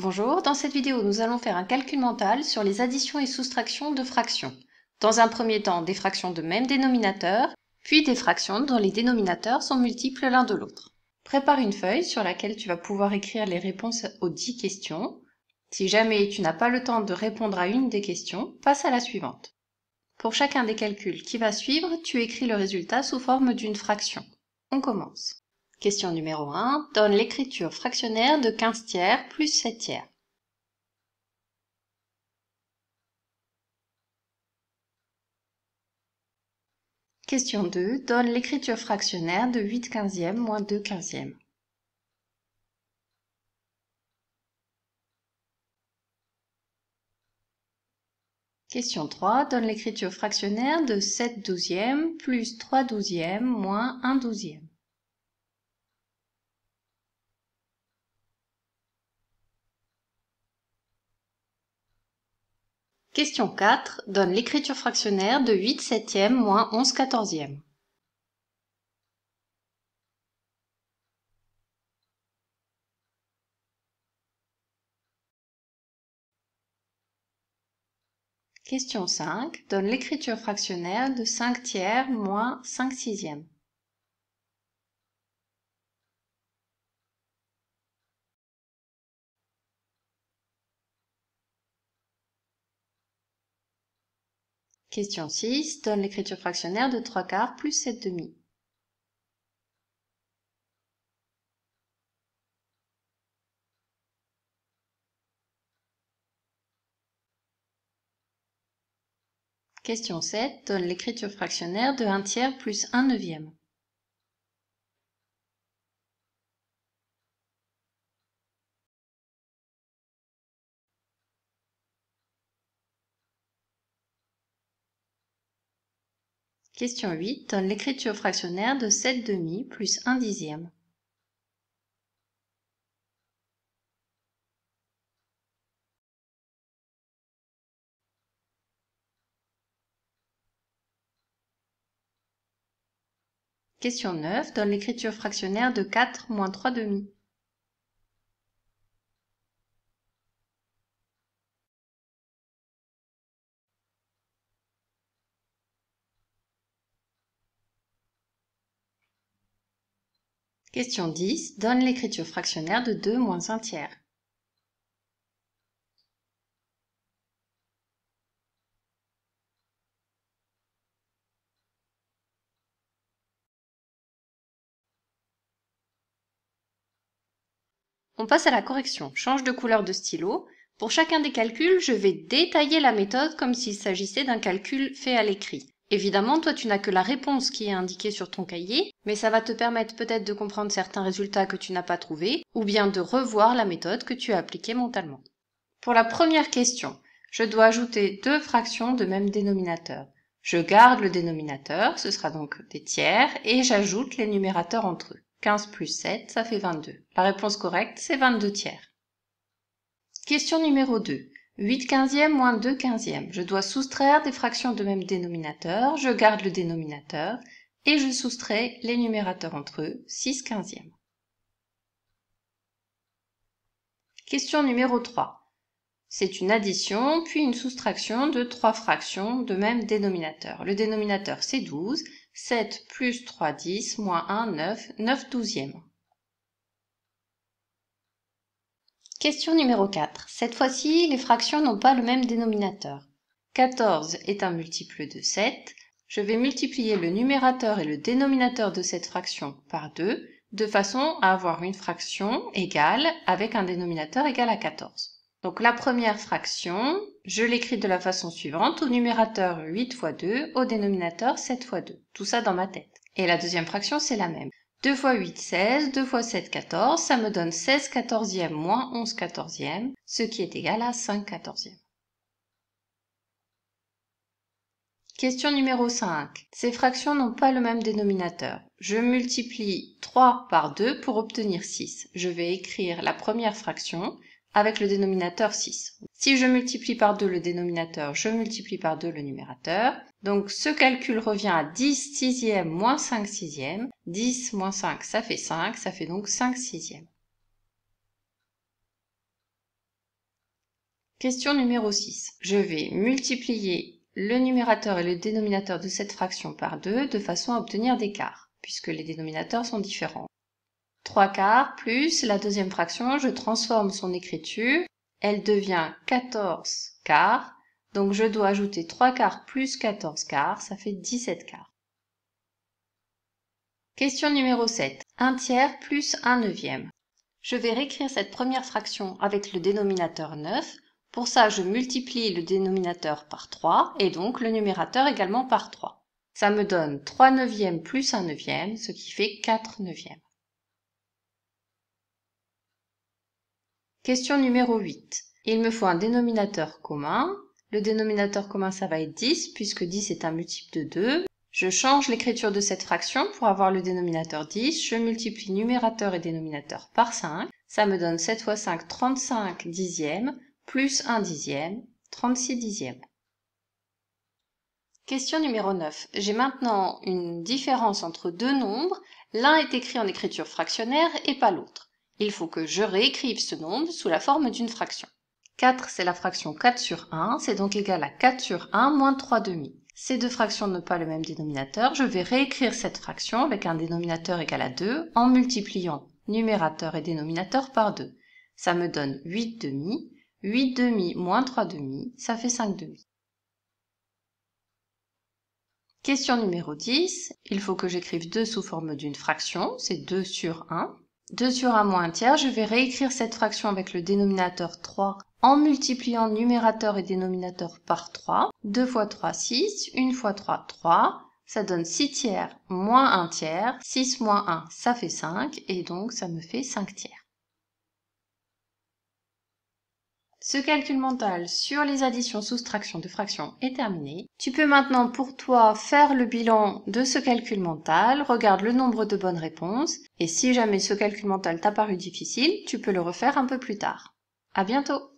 Bonjour, dans cette vidéo nous allons faire un calcul mental sur les additions et soustractions de fractions. Dans un premier temps des fractions de même dénominateur, puis des fractions dont les dénominateurs sont multiples l'un de l'autre. Prépare une feuille sur laquelle tu vas pouvoir écrire les réponses aux 10 questions. Si jamais tu n'as pas le temps de répondre à une des questions, passe à la suivante. Pour chacun des calculs qui va suivre, tu écris le résultat sous forme d'une fraction. On commence. Question numéro 1. Donne l'écriture fractionnaire de 15 tiers plus 7 tiers. Question 2. Donne l'écriture fractionnaire de 8 quinzièmes moins 2 quinzièmes. Question 3. Donne l'écriture fractionnaire de 7 douzièmes plus 3 douzièmes moins 1 douzième. Question 4 donne l'écriture fractionnaire de 8 septièmes moins 11 quatorzièmes. Question 5 donne l'écriture fractionnaire de 5 tiers moins 5 sixièmes. Question 6 donne l'écriture fractionnaire de 3 quarts plus 7 demi. Question 7 donne l'écriture fractionnaire de 1 tiers plus 1 neuvième. Question 8 donne l'écriture fractionnaire de 7 demi plus 1 dixième. Question 9 donne l'écriture fractionnaire de 4 moins 3 demi. Question 10. Donne l'écriture fractionnaire de 2 moins 1 tiers. On passe à la correction. Change de couleur de stylo. Pour chacun des calculs, je vais détailler la méthode comme s'il s'agissait d'un calcul fait à l'écrit. Évidemment, toi, tu n'as que la réponse qui est indiquée sur ton cahier, mais ça va te permettre peut-être de comprendre certains résultats que tu n'as pas trouvés, ou bien de revoir la méthode que tu as appliquée mentalement. Pour la première question, je dois ajouter deux fractions de même dénominateur. Je garde le dénominateur, ce sera donc des tiers, et j'ajoute les numérateurs entre eux. 15 plus 7, ça fait 22. La réponse correcte, c'est 22 tiers. Question numéro 2. 8 quinzièmes moins 2 quinzièmes. Je dois soustraire des fractions de même dénominateur, je garde le dénominateur et je soustrais les numérateurs entre eux, 6 quinzièmes. Question numéro 3. C'est une addition puis une soustraction de trois fractions de même dénominateur. Le dénominateur c'est 12, 7 plus 3 10 moins 1 9, 9 douzièmes. Question numéro 4. Cette fois-ci, les fractions n'ont pas le même dénominateur. 14 est un multiple de 7. Je vais multiplier le numérateur et le dénominateur de cette fraction par 2 de façon à avoir une fraction égale avec un dénominateur égal à 14. Donc la première fraction, je l'écris de la façon suivante, au numérateur 8 x 2, au dénominateur 7 x 2. Tout ça dans ma tête. Et la deuxième fraction, c'est la même. 2 x 8, 16. 2 x 7, 14. Ça me donne 16 quatorzièmes moins 11 quatorzièmes, ce qui est égal à 5 quatorzièmes. Question numéro 5. Ces fractions n'ont pas le même dénominateur. Je multiplie 3 par 2 pour obtenir 6. Je vais écrire la première fraction avec le dénominateur 6. Si je multiplie par 2 le dénominateur, je multiplie par 2 le numérateur. Donc ce calcul revient à 10 sixièmes moins 5 sixièmes. 10 moins 5, ça fait 5, ça fait donc 5 sixièmes. Question numéro 6. Je vais multiplier le numérateur et le dénominateur de cette fraction par 2 de façon à obtenir des quarts, puisque les dénominateurs sont différents. 3 quarts plus la deuxième fraction, je transforme son écriture elle devient 14 quarts, donc je dois ajouter 3 quarts plus 14 quarts, ça fait 17 quarts. Question numéro 7. 1 tiers plus 1 neuvième. Je vais réécrire cette première fraction avec le dénominateur 9. Pour ça, je multiplie le dénominateur par 3 et donc le numérateur également par 3. Ça me donne 3 neuvièmes plus 1 neuvième, ce qui fait 4 neuvièmes. Question numéro 8. Il me faut un dénominateur commun. Le dénominateur commun, ça va être 10, puisque 10 est un multiple de 2. Je change l'écriture de cette fraction pour avoir le dénominateur 10. Je multiplie numérateur et dénominateur par 5. Ça me donne 7 fois 5, 35 dixièmes, plus 1 dixième, 36 dixièmes. Question numéro 9. J'ai maintenant une différence entre deux nombres. L'un est écrit en écriture fractionnaire et pas l'autre. Il faut que je réécrive ce nombre sous la forme d'une fraction. 4, c'est la fraction 4 sur 1, c'est donc égal à 4 sur 1 moins 3 demi. Ces deux fractions n'ont pas le même dénominateur, je vais réécrire cette fraction avec un dénominateur égal à 2 en multipliant numérateur et dénominateur par 2. Ça me donne 8 demi, 8 demi moins 3 demi, ça fait 5 demi. Question numéro 10, il faut que j'écrive 2 sous forme d'une fraction, c'est 2 sur 1. 2 sur 1 moins 1 tiers, je vais réécrire cette fraction avec le dénominateur 3 en multipliant numérateur et dénominateur par 3. 2 fois 3, 6. 1 fois 3, 3. Ça donne 6 tiers moins 1 tiers. 6 moins 1, ça fait 5. Et donc, ça me fait 5 tiers. Ce calcul mental sur les additions, soustractions de fractions est terminé. Tu peux maintenant pour toi faire le bilan de ce calcul mental, regarde le nombre de bonnes réponses, et si jamais ce calcul mental t'a paru difficile, tu peux le refaire un peu plus tard. À bientôt!